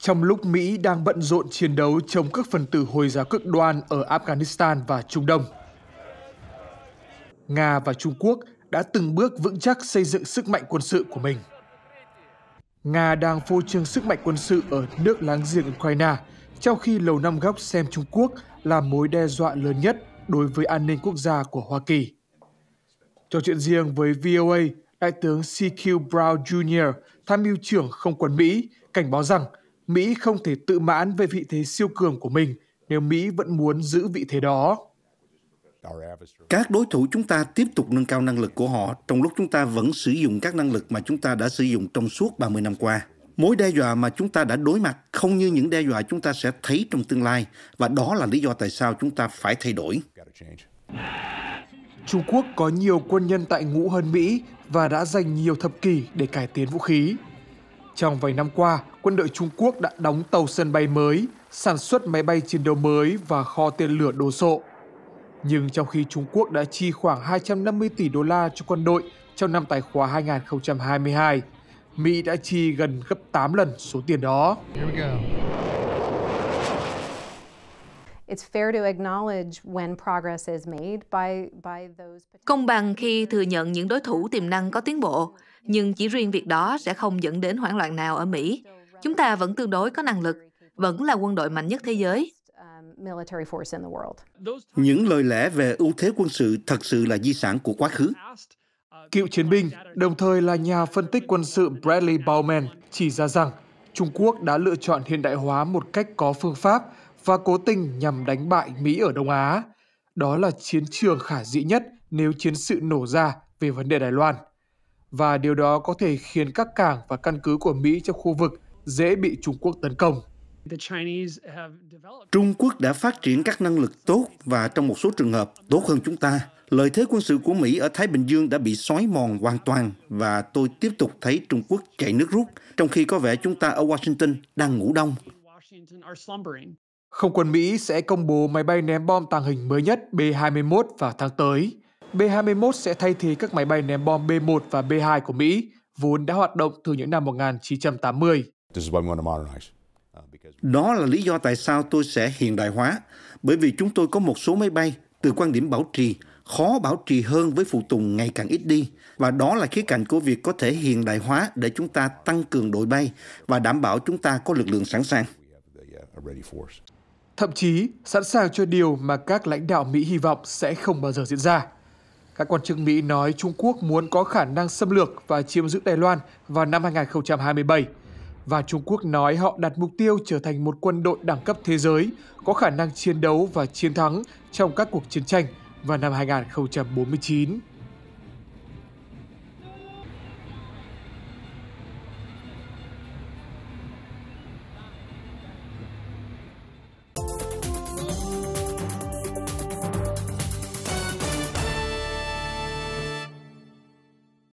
trong lúc Mỹ đang bận rộn chiến đấu chống các phần tử Hồi giáo cực đoan ở Afghanistan và Trung Đông. Nga và Trung Quốc đã từng bước vững chắc xây dựng sức mạnh quân sự của mình. Nga đang phô trương sức mạnh quân sự ở nước láng giềng Ukraine, trong khi Lầu Năm Góc xem Trung Quốc là mối đe dọa lớn nhất đối với an ninh quốc gia của Hoa Kỳ. Trò chuyện riêng với VOA, Đại tướng CQ Brown Jr., tham mưu trưởng không quân Mỹ, cảnh báo rằng Mỹ không thể tự mãn về vị thế siêu cường của mình nếu Mỹ vẫn muốn giữ vị thế đó. Các đối thủ chúng ta tiếp tục nâng cao năng lực của họ trong lúc chúng ta vẫn sử dụng các năng lực mà chúng ta đã sử dụng trong suốt 30 năm qua. Mối đe dọa mà chúng ta đã đối mặt không như những đe dọa chúng ta sẽ thấy trong tương lai và đó là lý do tại sao chúng ta phải thay đổi. Trung Quốc có nhiều quân nhân tại ngũ hơn Mỹ và đã dành nhiều thập kỷ để cải tiến vũ khí. Trong vài năm qua, quân đội Trung Quốc đã đóng tàu sân bay mới, sản xuất máy bay chiến đấu mới và kho tên lửa đồ sộ. Nhưng trong khi Trung Quốc đã chi khoảng 250 tỷ đô la cho quân đội trong năm tài khóa 2022, Mỹ đã chi gần gấp 8 lần số tiền đó. Công bằng khi thừa nhận những đối thủ tiềm năng có tiến bộ, nhưng chỉ riêng việc đó sẽ không dẫn đến hoảng loạn nào ở Mỹ. Chúng ta vẫn tương đối có năng lực, vẫn là quân đội mạnh nhất thế giới. Um, những lời lẽ về ưu thế quân sự thật sự là di sản của quá khứ. Cựu chiến binh, đồng thời là nhà phân tích quân sự Bradley Bowman chỉ ra rằng Trung Quốc đã lựa chọn hiện đại hóa một cách có phương pháp và cố tình nhằm đánh bại Mỹ ở Đông Á. Đó là chiến trường khả dĩ nhất nếu chiến sự nổ ra về vấn đề Đài Loan. Và điều đó có thể khiến các cảng và căn cứ của Mỹ trong khu vực dễ bị Trung Quốc tấn công. Trung Quốc đã phát triển các năng lực tốt và trong một số trường hợp tốt hơn chúng ta. Lợi thế quân sự của Mỹ ở Thái Bình Dương đã bị xói mòn hoàn toàn và tôi tiếp tục thấy Trung Quốc chạy nước rút, trong khi có vẻ chúng ta ở Washington đang ngủ đông. Không quân Mỹ sẽ công bố máy bay ném bom tàng hình mới nhất B-21 vào tháng tới. B-21 sẽ thay thế các máy bay ném bom B-1 và B-2 của Mỹ, vốn đã hoạt động từ những năm 1980. Uh, đó là lý do tại sao tôi sẽ hiện đại hóa, bởi vì chúng tôi có một số máy bay từ quan điểm bảo trì khó bảo trì hơn với phụ tùng ngày càng ít đi và đó là khía cạnh của việc có thể hiện đại hóa để chúng ta tăng cường đội bay và đảm bảo chúng ta có lực lượng sẵn sàng thậm chí sẵn sàng cho điều mà các lãnh đạo Mỹ hy vọng sẽ không bao giờ diễn ra. Các quan chức Mỹ nói Trung Quốc muốn có khả năng xâm lược và chiếm giữ Đài Loan vào năm 2027 và Trung Quốc nói họ đặt mục tiêu trở thành một quân đội đẳng cấp thế giới có khả năng chiến đấu và chiến thắng trong các cuộc chiến tranh vào năm 2049.